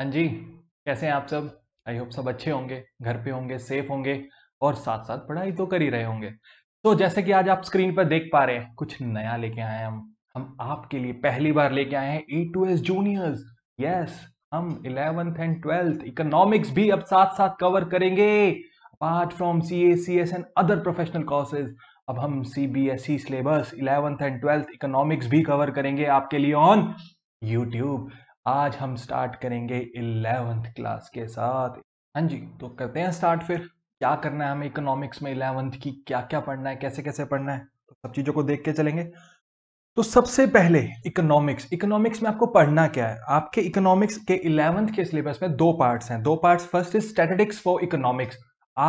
हाँ जी कैसे हैं आप सब आई होप सब अच्छे होंगे घर पे होंगे सेफ होंगे और साथ साथ पढ़ाई तो कर ही रहे होंगे तो जैसे कि आज आप स्क्रीन पर देख पा रहे हैं कुछ नया लेके आए हैं हम हम आपके लिए पहली बार लेके आए हैं A two S juniors yes हम इलेवेंथ एंड ट्वेल्थ इकोनॉमिक्स भी अब साथ साथ कवर करेंगे apart from C A C S and other professional courses अब हम C B S E syllabus eleventh and twelfth economics भी कवर करेंगे आपके लिए ऑन यूट्यूब आज हम स्टार्ट करेंगे इलेवेंथ क्लास के साथ हाँ जी तो करते हैं स्टार्ट फिर क्या करना है हमें इकोनॉमिक्स में इलेवेंथ की क्या क्या पढ़ना है कैसे कैसे पढ़ना है तो सब चीज़ों को देख के चलेंगे तो सबसे पहले इकोनॉमिक्स इकोनॉमिक्स में आपको पढ़ना क्या है आपके इकोनॉमिक्स के इलेवंथ के सिलेबस में दो पार्ट्स हैं दो parts first is statistics for economics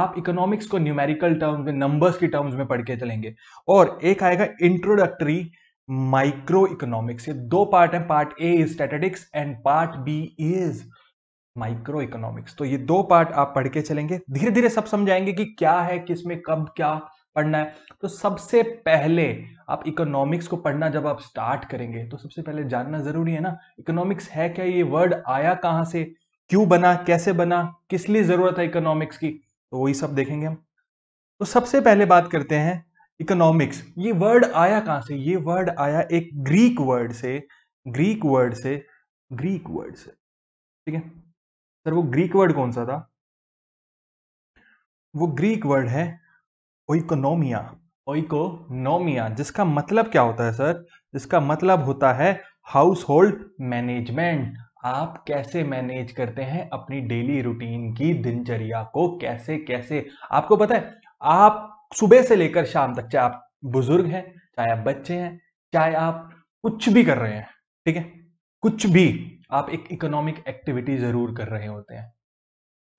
आप इकोनॉमिक्स को न्यूमेरिकल टर्म्स में नंबर्स की टर्म्स में पढ़ के चलेंगे और एक आएगा इंट्रोडक्टरी माइक्रो इकोनॉमिक्स ये दो पार्ट है part A is statistics and part B is micro economics तो ये दो पार्ट आप पढ़ के चलेंगे धीरे धीरे सब समझाएंगे कि क्या है किसमें कब क्या पढ़ना है तो सबसे पहले आप इकोनॉमिक्स को पढ़ना जब आप स्टार्ट करेंगे तो सबसे पहले जानना जरूरी है ना इकोनॉमिक्स है क्या ये वर्ड आया कहाँ से क्यों बना कैसे बना किस लिए जरूरत है इकोनॉमिक्स की तो वही सब देखेंगे हम तो सबसे पहले बात करते हैं इकोनॉमिक्स ये वर्ड आया कहाँ से ये वर्ड आया एक ग्रीक वर्ड से ग्रीक वर्ड से ग्रीक वर्ड से ठीक है सर वो ग्रीक वर्ड कौन सा था वो ग्रीक वर्ड है ओइकोनोमिया ओइकोनोमिया जिसका मतलब क्या होता है सर जिसका मतलब होता है हाउस होल्ड मैनेजमेंट आप कैसे मैनेज करते हैं अपनी डेली रूटीन की दिनचर्या को कैसे कैसे आपको पता है आप सुबह से लेकर शाम तक चाहे आप बुजुर्ग हैं चाहे आप बच्चे हैं चाहे आप कुछ भी कर रहे हैं ठीक है कुछ भी आप एक इकोनॉमिक एक्टिविटी जरूर कर रहे होते हैं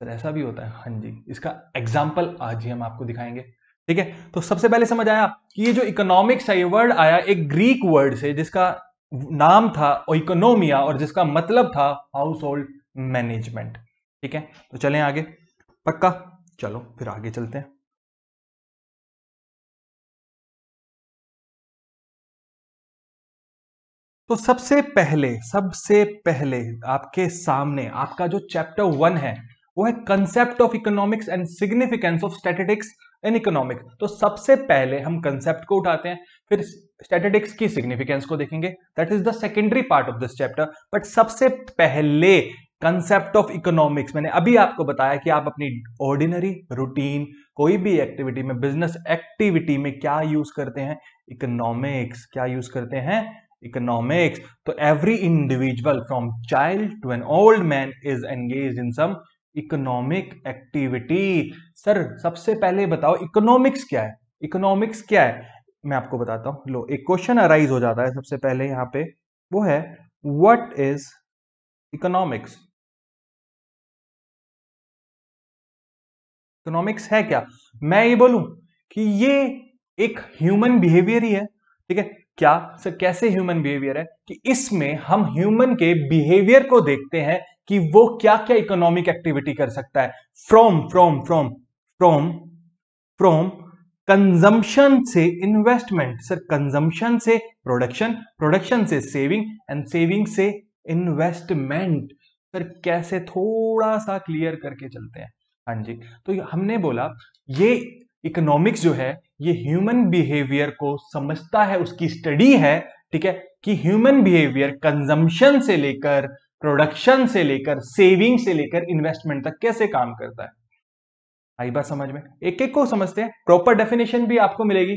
सर ऐसा भी होता है हाँ जी इसका एग्जाम्पल आज ही हम आपको दिखाएंगे ठीक है तो सबसे पहले समझ आया कि ये जो इकोनॉमिक्स है ये वर्ड आया एक ग्रीक वर्ड से जिसका नाम था इकोनोमिया और जिसका मतलब था हाउस होल्ड मैनेजमेंट ठीक है तो चलें आगे पक्का चलो फिर आगे चलते हैं तो सबसे पहले सबसे पहले आपके सामने आपका जो चैप्टर वन है वो है concept of economics and significance of statistics in economics तो सबसे पहले हम कंसेप्ट को उठाते हैं फिर स्टेटिटिक्स की सिग्निफिकेंस को देखेंगे that is the secondary part of this chapter but सबसे पहले कंसेप्ट ऑफ इकोनॉमिक्स मैंने अभी आपको बताया कि आप अपनी ऑर्डिनरी रूटीन कोई भी एक्टिविटी में बिजनेस एक्टिविटी में क्या यूज करते हैं इकोनॉमिक्स क्या यूज करते हैं इकोनॉमिक्स तो every individual from child to an old man is engage in some economic activity sir सबसे पहले बताओ इकोनॉमिक्स क्या है इकोनॉमिक्स क्या है मैं आपको बताता हूं लो एक क्वेश्चन अराइज हो जाता है सबसे पहले यहां पे वो है व्हाट इज इकोनॉमिक्स इकोनॉमिक्स है क्या मैं ये बोलूं कि ये एक ह्यूमन बिहेवियर ही है ठीक है क्या सर कैसे ह्यूमन बिहेवियर है कि इसमें हम ह्यूमन के बिहेवियर को देखते हैं कि वो क्या क्या इकोनॉमिक एक्टिविटी कर सकता है from from from from from consumption से इन्वेस्टमेंट सर कंजम्पशन से प्रोडक्शन प्रोडक्शन से सेविंग एंड सेविंग से इन्वेस्टमेंट सर कैसे थोड़ा सा क्लियर करके चलते हैं हाँ जी तो हमने बोला ये इकोनॉमिक्स जो है ये ह्यूमन बिहेवियर को समझता है उसकी स्टडी है ठीक है कि ह्यूमन बिहेवियर कंजम्पशन से लेकर प्रोडक्शन से लेकर सेविंग से लेकर इन्वेस्टमेंट तक कैसे काम करता है आई बात समझ में एक एक को समझते हैं प्रॉपर डेफिनेशन भी आपको मिलेगी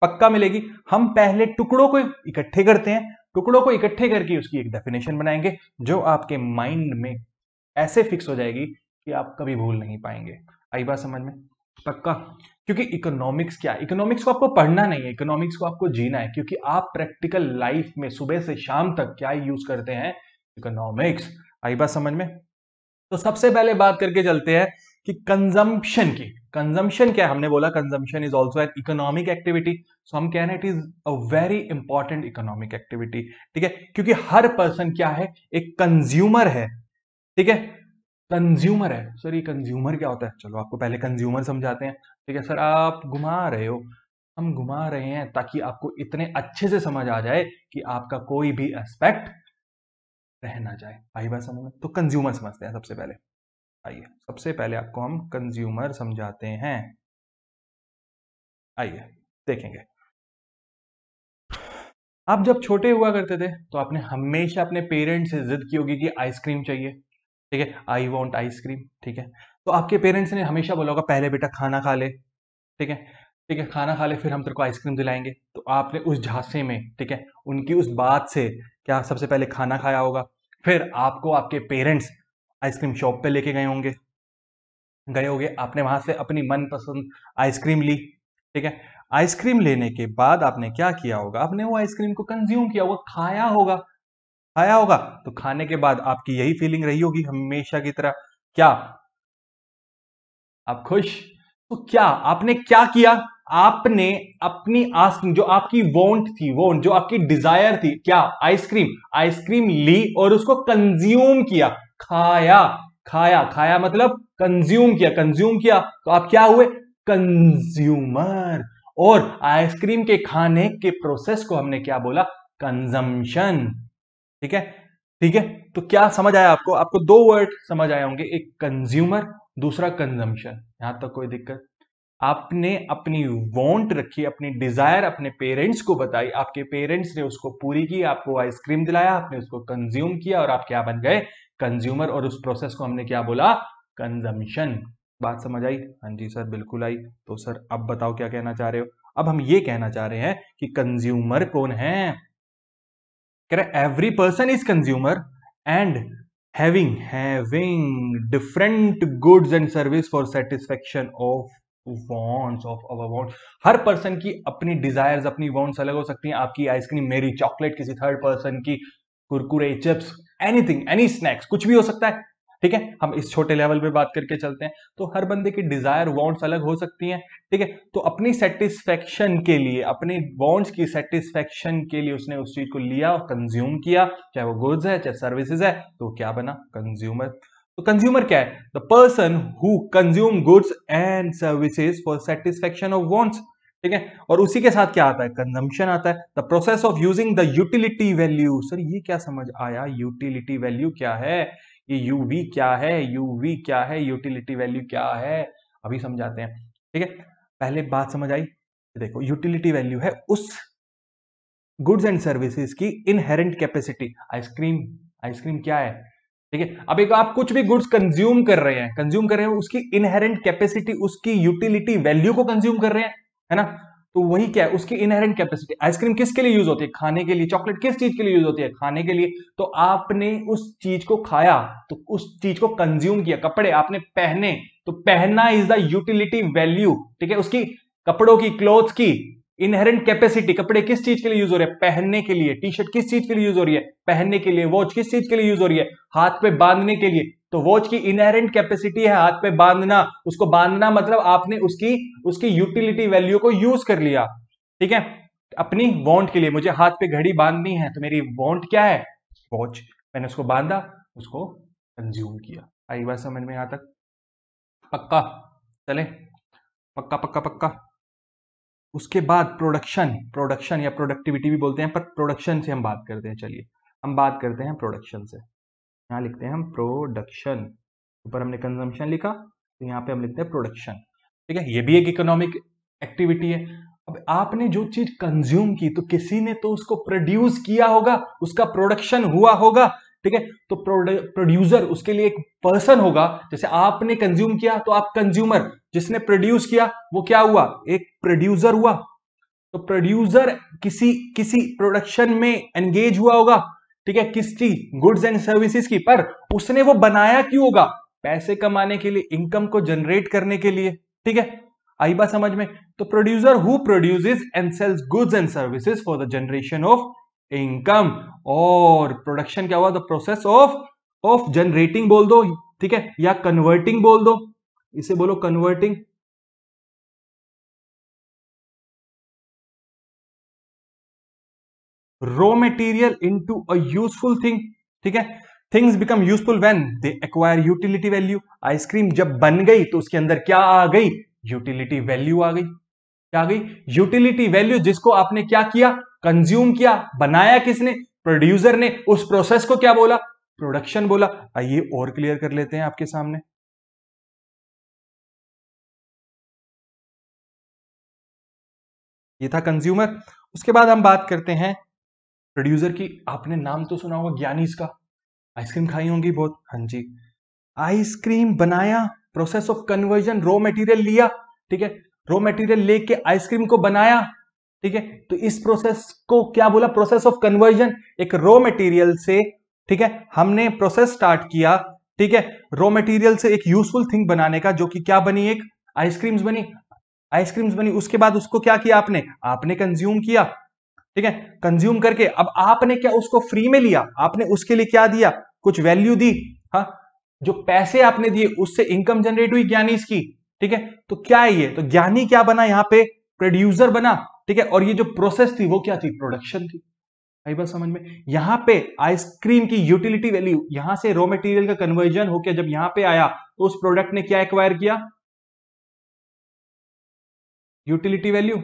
पक्का मिलेगी हम पहले टुकड़ों को इकट्ठे करते हैं टुकड़ों को इकट्ठे करके उसकी एक डेफिनेशन बनाएंगे जो आपके माइंड में ऐसे फिक्स हो जाएगी कि आप कभी भूल नहीं पाएंगे आई बात समझ में पक्का क्योंकि इकोनॉमिक्स क्या है इकोनॉमिक्स को आपको पढ़ना नहीं है इकोनॉमिक्स को आपको जीना है क्योंकि आप प्रैक्टिकल लाइफ में सुबह से शाम तक क्या यूज करते हैं इकोनॉमिक्स आई बात समझ में तो सबसे पहले बात करके चलते हैं कि कंजम्पशन की कंजम्पशन क्या है हमने बोला consumption is also an economic activity so हम कह रहे हैं it is a very important economic activity ठीक है क्योंकि हर पर्सन क्या है एक कंज्यूमर है ठीक है कंज्यूमर है सर ये कंज्यूमर क्या होता है चलो आपको पहले कंज्यूमर समझाते हैं ठीक है सर आप घुमा रहे हो हम घुमा रहे हैं ताकि आपको इतने अच्छे से समझ आ जाए कि आपका कोई भी एस्पेक्ट रह ना जाए आई बात समझ में तो कंज्यूमर समझते हैं सबसे पहले आइए सबसे पहले आपको हम कंज्यूमर समझाते हैं आइए देखेंगे आप जब छोटे हुआ करते थे तो आपने हमेशा अपने पेरेंट्स से जिद की होगी कि आइसक्रीम चाहिए ठीक है आई वॉन्ट आइसक्रीम ठीक है तो आपके पेरेंट्स ने हमेशा बोला होगा पहले बेटा खाना खा ले ठीक है ठीक है खाना खा ले फिर हम तेरे को आइसक्रीम दिलाएंगे तो आपने उस झांसे में ठीक है उनकी उस बात से क्या सबसे पहले खाना खाया होगा फिर आपको आपके पेरेंट्स आइसक्रीम शॉप पे लेके गए होंगे गए होंगे आपने वहां से अपनी मनपसंद आइसक्रीम ली ठीक है आइसक्रीम लेने के बाद आपने क्या किया होगा आपने वो आइसक्रीम को कंज्यूम किया होगा खाया होगा खाया होगा तो खाने के बाद आपकी यही फीलिंग रही होगी हमेशा की तरह क्या आप खुश तो क्या आपने क्या किया आपने अपनी आस्किंग जो आपकी वोंट थी वो जो आपकी डिजायर थी क्या आइसक्रीम आइसक्रीम ली और उसको कंज्यूम किया खाया खाया खाया मतलब कंज्यूम किया कंज्यूम किया तो आप क्या हुए कंज्यूमर और आइसक्रीम के खाने के प्रोसेस को हमने क्या बोला कंजम्पशन ठीक है ठीक है तो क्या समझ आया आपको आपको दो वर्ड समझ आए होंगे एक कंज्यूमर दूसरा कंजम्पशन यहां तक कोई दिक्कत आपने अपनी वॉन्ट रखी अपनी डिजायर अपने पेरेंट्स को बताई आपके पेरेंट्स ने उसको पूरी की आपको आइसक्रीम दिलाया आपने उसको कंज्यूम किया और आप क्या बन गए कंज्यूमर और उस प्रोसेस को हमने क्या बोला कंजम्पशन बात समझ आई हाँ जी सर बिल्कुल आई तो सर अब बताओ क्या कहना चाह रहे हो अब हम ये कहना चाह रहे हैं कि कंज्यूमर कौन है कह रहे every person is consumer and having having different goods and service for satisfaction of wants of our wants हर पर्सन की अपनी डिजायर्स अपनी वॉन्ट्स अलग हो सकती हैं आपकी आइसक्रीम मेरी चॉकलेट किसी थर्ड पर्सन की Kurkure chips anything any snacks कुछ भी हो सकता है ठीक है हम इस छोटे लेवल पे बात करके चलते हैं तो हर बंदे की डिजायर वॉन्ट्स अलग हो सकती हैं ठीक है तो अपनी सेटिस्फेक्शन के लिए अपने वॉन्ट्स की सेटिस्फेक्शन के लिए उसने उस चीज को लिया और कंज्यूम किया चाहे वो गुड्स है चाहे सर्विसेज है तो क्या बना कंज्यूमर तो कंज्यूमर क्या है the person who consume goods and services for satisfaction of wants ठीक है और उसी के साथ क्या आता है कंजम्पशन आता है the process of using the utility value sir ये क्या समझ आया यूटिलिटी वैल्यू क्या है कि यूवी क्या है यूवी क्या है यूटिलिटी वैल्यू क्या है अभी समझाते हैं ठीक है पहले बात समझ आई देखो यूटिलिटी वैल्यू है उस गुड्स एंड सर्विसेज की इनहेरेंट कैपेसिटी आइसक्रीम आइसक्रीम क्या है ठीक है अब एक आप कुछ भी गुड्स कंज्यूम कर रहे हैं कंज्यूम कर रहे हैं उसकी इनहेरेंट कैपेसिटी उसकी यूटिलिटी वैल्यू को कंज्यूम कर रहे हैं है ना तो वही क्या है उसकी इनहेरेंट कैपेसिटी आइसक्रीम किसके लिए यूज होती है खाने के लिए चॉकलेट किस चीज के लिए यूज होती है खाने के लिए तो आपने उस चीज को खाया तो उस चीज को कंज्यूम किया कपड़े आपने पहने तो पहनना इज द यूटिलिटी वैल्यू ठीक है उसकी कपड़ों की क्लोथ की इनहेरेंट कैपेसिटी कपड़े किस चीज के लिए यूज हो रहे हैं पहनने के लिए टी शर्ट किस चीज के लिए यूज हो रही है पहनने के लिए वॉच किस चीज के लिए यूज हो रही है हाथ पे बांधने के लिए तो वॉच की इनहेरेंट कैपेसिटी है हाथ पे बांधना उसको बांधना मतलब आपने उसकी उसकी यूटिलिटी वैल्यू को यूज कर लिया ठीक है अपनी वॉन्ट के लिए मुझे हाथ पे घड़ी बांधनी है तो मेरी वॉन्ट क्या है वॉच मैंने उसको बांधा उसको कंज्यूम किया आई बात समझ में यहां तक पक्का चले पक्का पक्का पक्का उसके बाद प्रोडक्शन प्रोडक्शन या प्रोडक्टिविटी भी बोलते हैं पर प्रोडक्शन से हम बात करते हैं चलिए हम बात करते हैं प्रोडक्शन से यहाँ लिखते हैं हम प्रोडक्शन ऊपर हमने कंजम्पशन लिखा तो यहाँ पे हम लिखते हैं प्रोडक्शन ठीक है ये भी एक इकोनॉमिक एक्टिविटी है अब आपने जो चीज कंज्यूम की तो किसी ने तो उसको प्रोड्यूस किया होगा उसका प्रोडक्शन हुआ होगा ठीक है तो प्रोड्यूसर उसके लिए एक पर्सन होगा जैसे आपने कंज्यूम किया तो आप कंज्यूमर जिसने प्रोड्यूस किया वो क्या हुआ एक प्रोड्यूसर हुआ तो प्रोड्यूसर किसी किसी प्रोडक्शन में एंगेज हुआ होगा ठीक है किसकी गुड्स एंड सर्विसेज की पर उसने वो बनाया क्यों होगा पैसे कमाने के लिए इनकम को जनरेट करने के लिए ठीक है आई बात समझ में तो producer who produces and sells goods and services for the generation of income और प्रोडक्शन क्या हुआ the process of of generating बोल दो ठीक है या कन्वर्टिंग बोल दो इसे बोलो converting raw material into a useful thing ठीक है things become useful when they acquire utility value ice cream जब बन गई तो उसके अंदर क्या आ गई यूटिलिटी वैल्यू आ गई क्या आ गई यूटिलिटी वैल्यू जिसको आपने क्या किया कंज्यूम किया बनाया किसने प्रोड्यूसर ने उस प्रोसेस को क्या बोला प्रोडक्शन बोला आइए और क्लियर कर लेते हैं आपके सामने ये था कंज्यूमर उसके बाद हम बात करते हैं प्रोड्यूसर की आपने नाम तो सुना होगा ज्ञानीज का आइसक्रीम खाई होंगी बहुत हाँ जी आइसक्रीम बनाया process of conversion raw material लिया ठीक है रॉ मटेरियल लेके आइसक्रीम को बनाया ठीक है तो इस प्रोसेस को क्या बोला प्रोसेस ऑफ कन्वर्जन एक रॉ मटेरियल से ठीक है हमने प्रोसेस स्टार्ट किया ठीक है रॉ मटेरियल से एक यूजफुल थिंग बनाने का जो कि क्या बनी एक आइसक्रीम्स बनी आइसक्रीम्स बनी उसके बाद उसको क्या किया आपने आपने कंज्यूम किया ठीक है कंज्यूम करके अब आपने क्या उसको फ्री में लिया आपने उसके लिए क्या दिया कुछ वैल्यू दी हा जो पैसे आपने दिए उससे इनकम जनरेट हुई ज्ञानी इसकी ठीक है तो क्या है ये तो ज्ञानी क्या बना यहाँ पे प्रोड्यूसर बना ठीक है और ये जो प्रोसेस थी वो क्या थी प्रोडक्शन थी आई बात समझ में यहाँ पे आइसक्रीम की यूटिलिटी वैल्यू यहां से रॉ मटेरियल का कन्वर्जन होकर जब यहां पे आया तो उस प्रोडक्ट ने क्या एक्वायर किया यूटिलिटी वैल्यू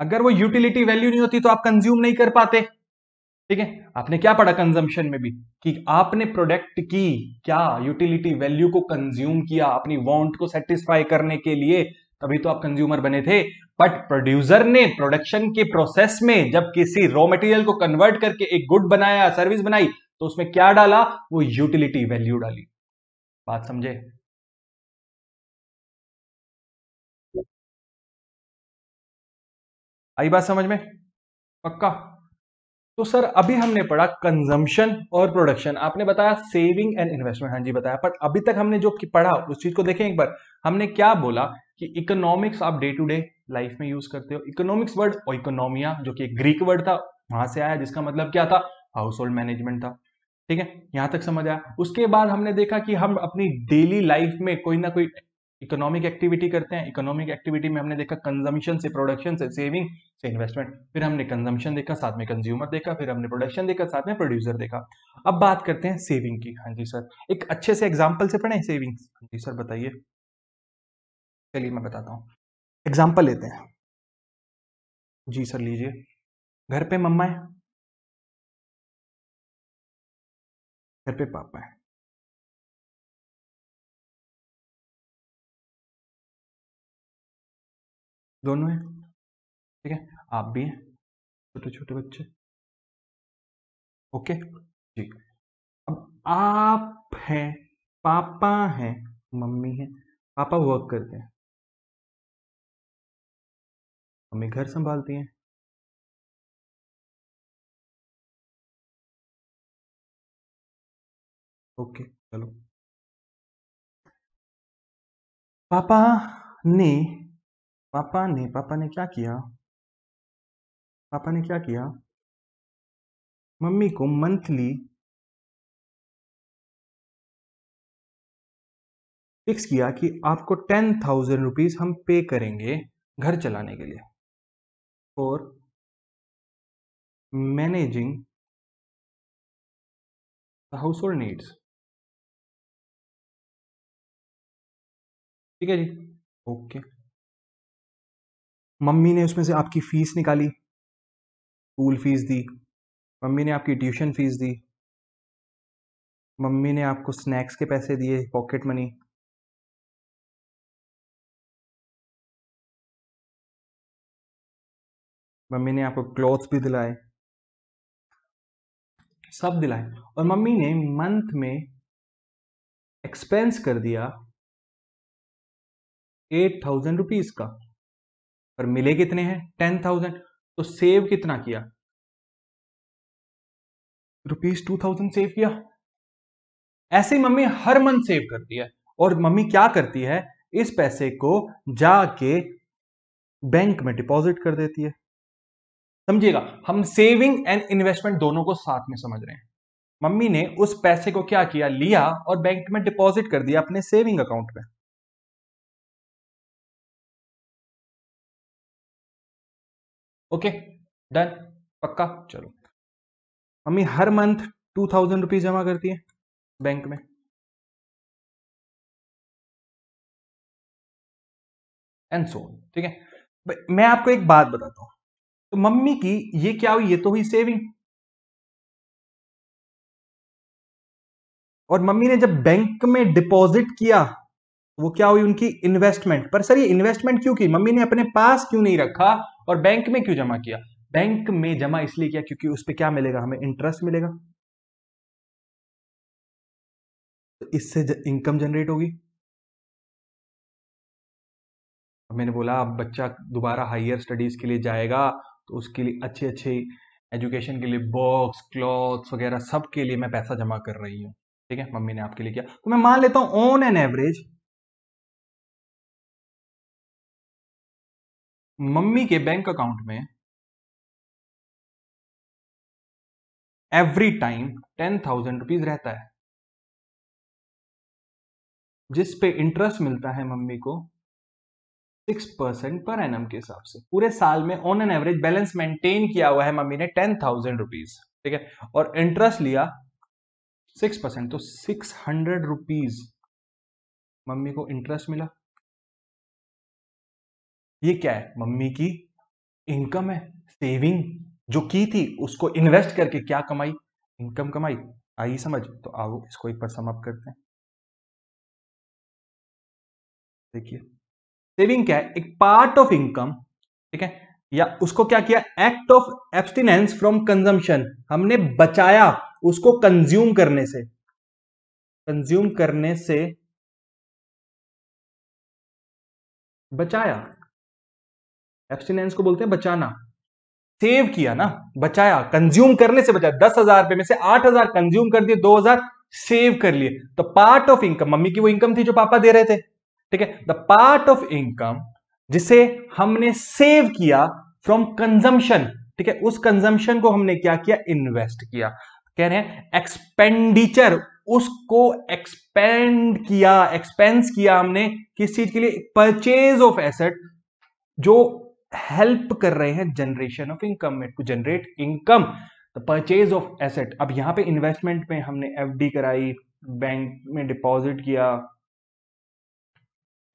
अगर वो यूटिलिटी वैल्यू नहीं होती तो आप कंज्यूम नहीं कर पाते ठीक है आपने क्या पढ़ा कंजम्पशन में भी कि आपने प्रोडक्ट की क्या यूटिलिटी वैल्यू को कंज्यूम किया अपनी वांट को सेटिस्फाई करने के लिए तभी तो आप कंज्यूमर बने थे बट प्रोड्यूसर ने प्रोडक्शन के प्रोसेस में जब किसी रॉ मटेरियल को कन्वर्ट करके एक गुड बनाया सर्विस बनाई तो उसमें क्या डाला वो यूटिलिटी वैल्यू डाली बात समझे आई बात समझ में पक्का तो सर अभी हमने पढ़ा कंजम्पशन और प्रोडक्शन आपने बताया सेविंग एंड इन्वेस्टमेंट हाँ जी बताया पर अभी तक हमने जो पढ़ा उस चीज को देखें एक बार हमने क्या बोला कि इकोनॉमिक्स आप डे टू डे लाइफ में यूज करते हो इकोनॉमिक्स वर्ड और इकोनॉमिया जो कि एक ग्रीक वर्ड था वहां से आया जिसका मतलब क्या था हाउस होल्ड मैनेजमेंट था ठीक है यहां तक समझ आया उसके बाद हमने देखा कि हम अपनी डेली लाइफ में कोई ना कोई इकोनॉमिक एक्टिविटी करते हैं इकोनॉमिक एक्टिविटी में हमने देखा कंजम्पशन से प्रोडक्शन से सेविंग से इन्वेस्टमेंट फिर हमने कंजम्पशन देखा साथ में कंज्यूमर देखा फिर हमने प्रोडक्शन देखा साथ में प्रोड्यूसर देखा अब बात करते हैं सेविंग की हाँ जी सर एक अच्छे से एग्जाम्पल से पढ़े सेविंग हाँ जी सर बताइए चलिए मैं बताता हूँ एग्जाम्पल लेते हैं जी सर लीजिए घर पे मम्मा है घर पे पापा है दोनों हैं ठीक है आप भी हैं छोटे छोटे बच्चे ओके जी अब आप हैं पापा हैं मम्मी हैं पापा वर्क करते हैं मम्मी घर संभालती हैं ओके चलो पापा ने पापा ने पापा ने क्या किया पापा ने क्या किया मम्मी को मंथली फिक्स किया कि आपको टेन थाउजेंड रुपीज हम पे करेंगे घर चलाने के लिए और managing the household needs ठीक है जी ओके okay. मम्मी ने उसमें से आपकी फ़ीस निकाली स्कूल फीस दी मम्मी ने आपकी ट्यूशन फीस दी मम्मी ने आपको स्नैक्स के पैसे दिए पॉकेट मनी मम्मी ने आपको क्लॉथ्स भी दिलाए सब दिलाए और मम्मी ने मंथ में एक्सपेंस कर दिया एट थाउजेंड रुपीज का पर मिले कितने हैं टेन थाउजेंड तो सेव कितना किया रुपीज टू थाउजेंड सेव किया ऐसे मम्मी हर मंथ सेव करती है और मम्मी क्या करती है इस पैसे को जाके बैंक में डिपॉजिट कर देती है समझिएगा हम सेविंग एंड इन्वेस्टमेंट दोनों को साथ में समझ रहे हैं मम्मी ने उस पैसे को क्या किया लिया और बैंक में डिपॉजिट कर दिया अपने सेविंग अकाउंट में ओके डन पक्का चलो मम्मी हर मंथ टू थाउजेंड रुपीज जमा करती है बैंक में एंड सोन ठीक है मैं आपको एक बात बताता हूं तो मम्मी की ये क्या हुई ये तो हुई सेविंग और मम्मी ने जब बैंक में डिपॉजिट किया वो क्या हुई उनकी इन्वेस्टमेंट पर सर ये इन्वेस्टमेंट क्यों की मम्मी ने अपने पास क्यों नहीं रखा और बैंक में क्यों जमा किया बैंक में जमा इसलिए किया क्योंकि उस पर क्या मिलेगा हमें इंटरेस्ट मिलेगा तो इससे इनकम जनरेट होगी मैंने बोला अब बच्चा दोबारा हायर स्टडीज के लिए जाएगा तो उसके लिए अच्छे अच्छे एजुकेशन के लिए बॉक्स क्लॉथ वगैरह सब के लिए मैं पैसा जमा कर रही हूँ ठीक है मम्मी ने आपके लिए किया तो मैं मान लेता हूँ ऑन एन एवरेज मम्मी के बैंक अकाउंट में every time ten thousand rupees रहता है जिस पे इंटरेस्ट मिलता है मम्मी को सिक्स परसेंट पर एनम के हिसाब से पूरे साल में on an average balance maintain किया हुआ है मम्मी ने टेन थाउजेंड रुपीज ठीक है और इंटरेस्ट लिया सिक्स परसेंट तो सिक्स हंड्रेड रुपीज मम्मी को इंटरेस्ट मिला ये क्या है मम्मी की इनकम है सेविंग जो की थी उसको इन्वेस्ट करके क्या कमाई इनकम कमाई आई समझ तो आओ इसको एक बार समाप्त करते हैं देखिए सेविंग क्या है एक पार्ट ऑफ इनकम ठीक है या उसको क्या किया act of abstinence from consumption हमने बचाया उसको कंज्यूम करने से कंज्यूम करने से बचाया एब्सटिनेंस को बोलते हैं बचाना सेव किया ना बचाया कंज्यूम करने से बचाया दस हजार रुपए में से आठ हजार कंज्यूम कर दिए दो हजार सेव कर लिए तो पार्ट ऑफ इनकम मम्मी की वो इनकम थी जो पापा दे रहे थे ठीक है द पार्ट ऑफ इनकम जिसे हमने सेव किया फ्रॉम कंजम्पशन ठीक है उस कंजम्पशन को हमने क्या किया इन्वेस्ट किया कह रहे हैं एक्सपेंडिचर उसको एक्सपेंड किया एक्सपेंस किया हमने किस चीज के लिए परचेज ऑफ एसेट जो हेल्प कर रहे हैं जनरेशन ऑफ इनकम में to generate income the purchase of asset अब यहां पे इन्वेस्टमेंट में हमने एफ कराई बैंक में डिपॉजिट किया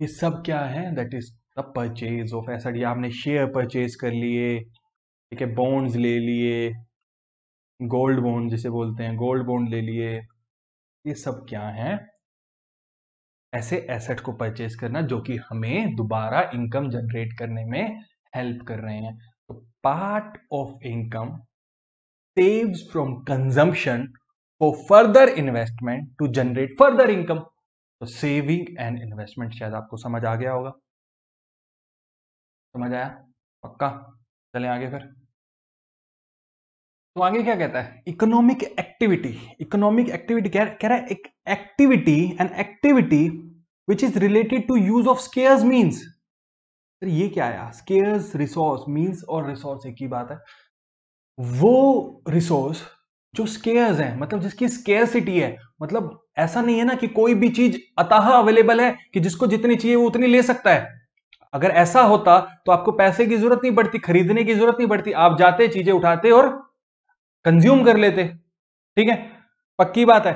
ये सब क्या है that is the purchase of asset या हमने शेयर परचेज कर लिए ठीक है बॉन्ड्स ले लिए गोल्ड बॉन्ड जिसे बोलते हैं गोल्ड बॉन्ड ले लिए ये सब क्या है ऐसे एसेट को परचेज करना जो कि हमें दोबारा इनकम जनरेट करने में हेल्प कर रहे हैं तो part of income saves from consumption for further investment to generate further income तो सेविंग एंड इन्वेस्टमेंट शायद आपको समझ आ गया होगा समझ आया पक्का चले आगे फिर तो आगे क्या कहता है इकोनॉमिक एक्टिविटी इकोनॉमिक एक्टिविटी कह रहा है एक activity and activity which is related to use of scarce means sir ये क्या आया स्केयर्स रिसोर्स मीन्स और रिसोर्स एक ही बात है वो रिसोर्स जो स्केयर्स है मतलब जिसकी स्केयरसिटी है मतलब ऐसा नहीं है ना कि कोई भी चीज अतः अवेलेबल है कि जिसको जितनी चाहिए वो उतनी ले सकता है अगर ऐसा होता तो आपको पैसे की जरूरत नहीं पड़ती खरीदने की जरूरत नहीं पड़ती आप जाते चीजें उठाते और कंज्यूम कर लेते ठीक है पक्की बात है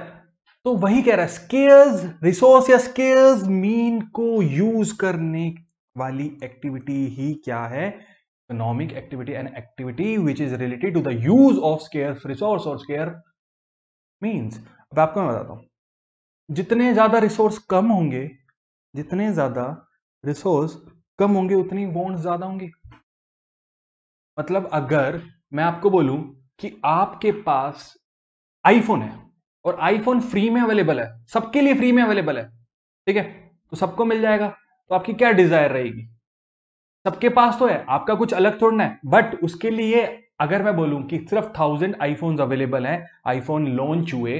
तो वही कह रहा है स्केयर्स रिसोर्स या स्केयर्स मीन को यूज करने वाली एक्टिविटी ही क्या है economic activity and activity which is related to the use of scarce resource और स्केयर मीन्स अब आपको मैं बताता हूँ जितने ज़्यादा रिसोर्स कम होंगे जितने ज़्यादा रिसोर्स कम होंगे उतनी बॉन्ड्स ज़्यादा होंगे मतलब अगर मैं आपको बोलूं कि आपके पास आईफोन है और आईफोन फ्री में अवेलेबल है सबके लिए फ्री में अवेलेबल है ठीक है तो सबको मिल जाएगा तो आपकी क्या डिजायर रहेगी सबके पास तो है आपका कुछ अलग थोड़ना है बट उसके लिए अगर मैं बोलूं कि सिर्फ थाउजेंड आईफोन अवेलेबल हैं आईफोन लॉन्च हुए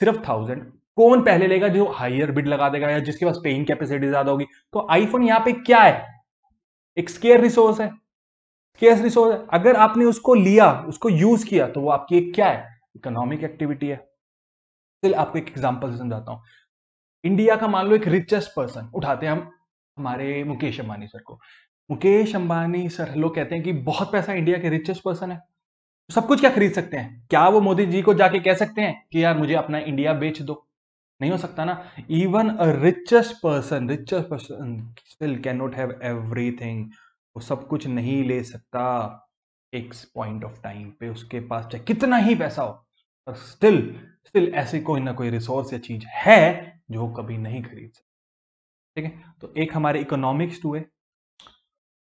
सिर्फ थाउजेंड कौन पहले लेगा जो हायर बिड लगा देगा या जिसके पास पेइंग कैपेसिटी ज्यादा होगी तो आईफोन यहाँ पे क्या है एक स्केयर रिसोर्स है स्केयर रिसोर्स है अगर आपने उसको लिया उसको यूज किया तो वो आपकी एक क्या है इकोनॉमिक एक्टिविटी है आपको एक एग्जाम्पल समझाता हूँ इंडिया का मान लो एक रिचेस्ट पर्सन उठाते हैं हम हमारे मुकेश अंबानी सर को मुकेश अंबानी सर लोग कहते हैं कि बहुत पैसा इंडिया के रिचेस्ट पर्सन है सब कुछ क्या खरीद सकते हैं क्या वो मोदी जी को जाके कह सकते हैं कि यार मुझे अपना इंडिया बेच दो नहीं हो सकता ना even a richest person richest person still can not have everything वो सब कुछ नहीं ले सकता एक पॉइंट ऑफ टाइम पे उसके पास चाहे कितना ही पैसा हो पर स्टिल स्टिल ऐसी कोई ना कोई रिसोर्स या चीज है जो कभी नहीं खरीद सकता ठीक है तो एक हमारे इकोनॉमिक्स हुए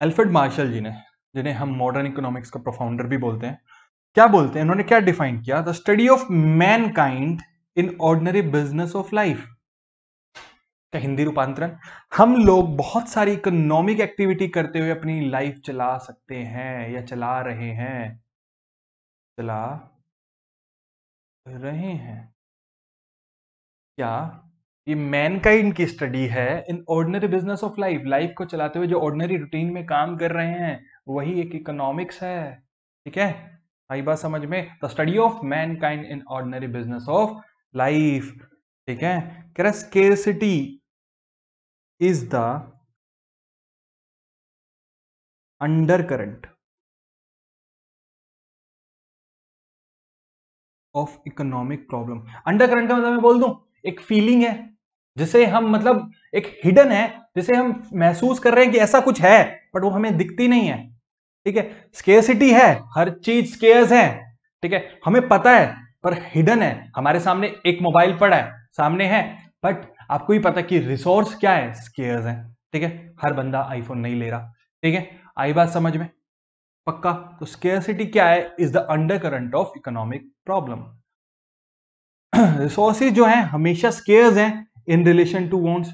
अल्फ्रेड मार्शल जी ने जिन्हें हम मॉडर्न इकोनॉमिक्स का प्रोफाउंडर भी बोलते हैं क्या बोलते हैं इन्होंने क्या डिफाइन किया the study of mankind in ordinary business of life क्या हिंदी रूपांतरण हम लोग बहुत सारी इकोनॉमिक एक्टिविटी करते हुए अपनी लाइफ चला सकते हैं या चला रहे हैं चला रहे हैं क्या ये मैनकाइंड की स्टडी है in ordinary business of life life को चलाते हुए जो ऑर्डिनरी रूटीन में काम कर रहे हैं वही एक इकोनॉमिक्स है ठीक है आई बात समझ में the study of mankind in ordinary business of life ठीक है कह रहा scarcity is the undercurrent of economic problem undercurrent का मतलब मैं बोल दूं एक फीलिंग है जिसे हम मतलब एक हिडन है जिसे हम महसूस कर रहे हैं कि ऐसा कुछ है बट वो हमें दिखती नहीं है ठीक है स्केसिटी है हर चीज स्केयर्स है ठीक है हमें पता है पर हिडन है हमारे सामने एक मोबाइल पड़ा है सामने है बट आपको ही पता कि रिसोर्स क्या है स्केयर्स है ठीक है हर बंदा आईफोन नहीं ले रहा ठीक है आई बात समझ में पक्का तो स्केयरसिटी क्या है is the undercurrent of economic problem resources जो है हमेशा स्केयर्स हैं इन रिलेशन टू वॉन्ट्स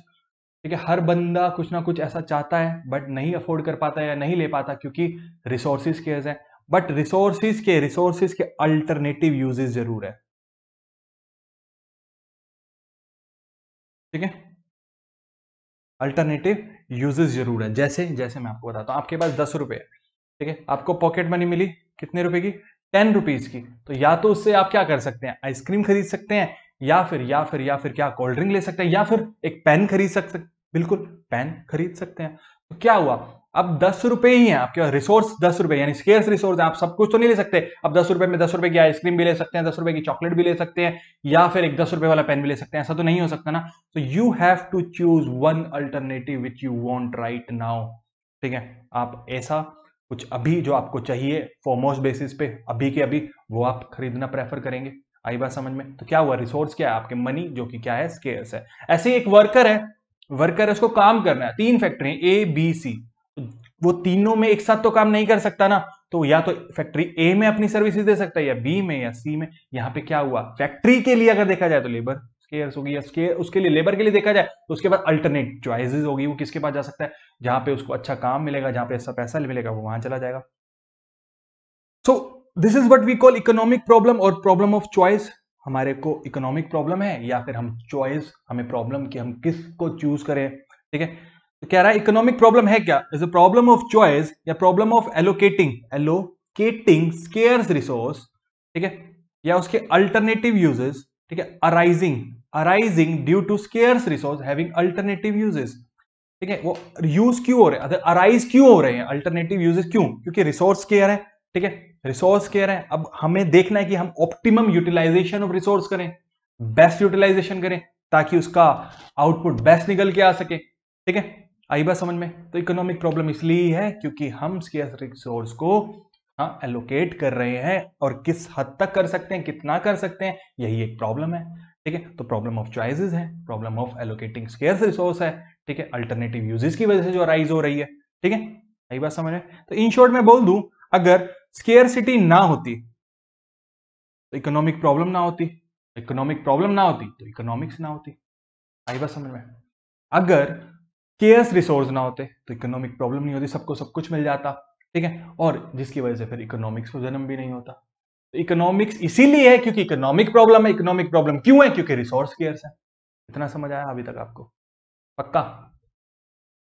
ठीक है हर बंदा कुछ ना कुछ ऐसा चाहता है बट नहीं अफोर्ड कर पाता या नहीं ले पाता क्योंकि रिसोर्सिस के हैं बट रिसोर्सिस के रिसोर्सिस के अल्टरनेटिव यूजेस जरूर है ठीक है अल्टरनेटिव यूजेस जरूर है जैसे जैसे मैं आपको बताता हूँ आपके पास दस रुपए ठीक है आपको पॉकेट मनी मिली कितने रुपए की टेन रुपीज की तो या तो उससे आप क्या कर सकते हैं आइसक्रीम खरीद सकते हैं या फिर या फिर या फिर क्या कोल्ड ड्रिंक ले सकते हैं या फिर एक पेन खरीद सकते बिल्कुल पेन खरीद सकते हैं तो क्या हुआ अब दस रुपए ही है आपके पास रिसोर्स दस रुपए यानी स्केयर्स रिसोर्स आप सब कुछ तो नहीं ले सकते अब दस रुपए में दस रुपए की आइसक्रीम भी ले सकते हैं दस रुपए की चॉकलेट भी ले सकते हैं या फिर एक दस रुपए वाला पेन भी ले सकते हैं ऐसा तो नहीं हो सकता ना तो you have to choose one alternative which you want right now ठीक है आप ऐसा कुछ अभी जो आपको चाहिए फॉर मोस्ट बेसिस पे अभी के अभी वो आप खरीदना प्रेफर करेंगे आई बात समझ में तो क्या हुआ रिसोर्स क्या है आपके मनी जो कि क्या है स्केयर्स है ऐसे एक वर्कर है वर्कर है उसको काम करना है तीन फैक्ट्री ए बी सी वो तीनों में एक साथ तो काम नहीं कर सकता ना तो या तो फैक्ट्री ए में अपनी सर्विसेज दे सकता है या बी में या सी में यहां पे क्या हुआ फैक्ट्री के लिए अगर देखा जाए तो लेबर स्केयर्स होगी या स्केयर उसके लिए लेबर के लिए देखा जाए तो उसके बाद अल्टरनेट चॉइसेस होगी वो किसके पास जा सकता है जहां पे उसको अच्छा काम मिलेगा जहां पे ऐसा अच्छा पैसा मिलेगा वो वहां चला जाएगा so so, this is what we call economic problem और प्रॉब्लम ऑफ चॉइस हमारे को इकोनॉमिक प्रॉब्लम है या फिर हम चॉइस हमें प्रॉब्लम कि हम किस को चूज करें ठीक है तो कह रहा है इकोनॉमिक प्रॉब्लम है क्या is a problem of choice या problem of allocating allocating scarce resource ठीक है या उसके अल्टरनेटिव यूजेस ठीक है arising arising due to scarce resource having alternative uses ठीक है वो यूज क्यों हो रहे हैं अराइज क्यों हो रहे हैं अल्टरनेटिव यूजेस क्यों क्योंकि रिसोर्स स्केयर है ठीक है रिसोर्स केयर है अब हमें देखना है कि हम ऑप्टिमम यूटिलाइजेशन ऑफ रिसोर्स करें बेस्ट यूटिलाइजेशन करें ताकि उसका आउटपुट बेस्ट निकल के आ सके ठीक है आई बात समझ में तो इकोनॉमिक प्रॉब्लम इसलिए है क्योंकि हम स्केयर रिसोर्स को हाँ एलोकेट कर रहे हैं और किस हद तक कर सकते हैं कितना कर सकते हैं यही एक प्रॉब्लम है ठीक है तो प्रॉब्लम ऑफ चॉइसेस है problem of allocating scarce resource है ठीक है अल्टरनेटिव यूजेस की वजह से जो राइज हो रही है ठीक है यही बात समझ में तो इन शॉर्ट में बोल दूं अगर स्केयर सिटी ना होती तो इकोनॉमिक प्रॉब्लम ना होती इकोनॉमिक प्रॉब्लम ना होती तो इकोनॉमिक्स ना होती आई बात समझ में अगर केयर्स रिसोर्स ना होते तो इकोनॉमिक प्रॉब्लम नहीं होती सबको सब कुछ मिल जाता ठीक है और जिसकी वजह से फिर इकोनॉमिक्स को जन्म भी नहीं होता तो इकोनॉमिक्स इसीलिए है क्योंकि इकोनॉमिक प्रॉब्लम है इकोनॉमिक प्रॉब्लम क्यों है क्योंकि रिसोर्स केयर्स है इतना समझ आया अभी तक आपको पक्का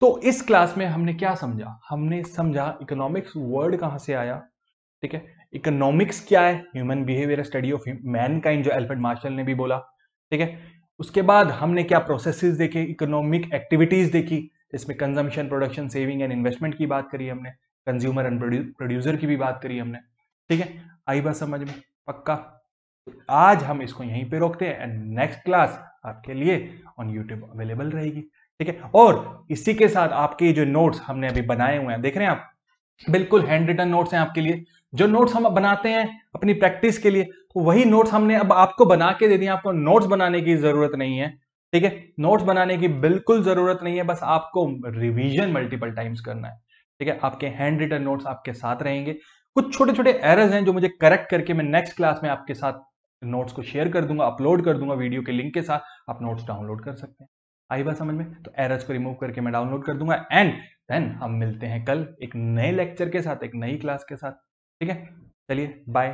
तो इस क्लास में हमने क्या समझा हमने समझा इकोनॉमिक्स वर्ड कहां से आया ठीक है इकोनॉमिक्स क्या है human behaviour study of mankind जो एल्फर्ड मार्शल ने भी बोला ठीक है उसके बाद हमने क्या प्रोसेसेस देखे इकोनॉमिक एक्टिविटीज देखी इसमें consumption production saving and investment की बात करी हमने कंज्यूमर एंड प्रोड्यूसर की भी बात करी हमने ठीक है आई बात समझ में पक्का आज हम इसको यहीं पे रोकते हैं एंड नेक्स्ट क्लास आपके लिए ऑन यूट्यूब अवेलेबल रहेगी ठीक है और इसी के साथ आपके जो नोट्स हमने अभी बनाए हुए हैं देख रहे हैं आप बिल्कुल हैंड रिटन नोट्स हैं आपके लिए जो नोट्स हम बनाते हैं अपनी प्रैक्टिस के लिए तो वही नोट्स हमने अब आपको बना के दे दिए आपको नोट्स बनाने की जरूरत नहीं है ठीक है नोट्स बनाने की बिल्कुल जरूरत नहीं है बस आपको रिविजन मल्टीपल टाइम्स करना है ठीक है आपके हैंड रिटर नोट्स आपके साथ रहेंगे कुछ छोटे छोटे एरर्स हैं जो मुझे करेक्ट करके मैं नेक्स्ट क्लास में आपके साथ नोट्स को शेयर कर दूंगा अपलोड कर दूंगा वीडियो के लिंक के साथ आप नोट्स डाउनलोड कर सकते हैं आई बात समझ में तो एरर्स को रिमूव करके मैं डाउनलोड कर दूंगा एंड देन हम मिलते हैं कल एक नए लेक्चर के साथ एक नई क्लास के साथ ठीक है चलिए बाय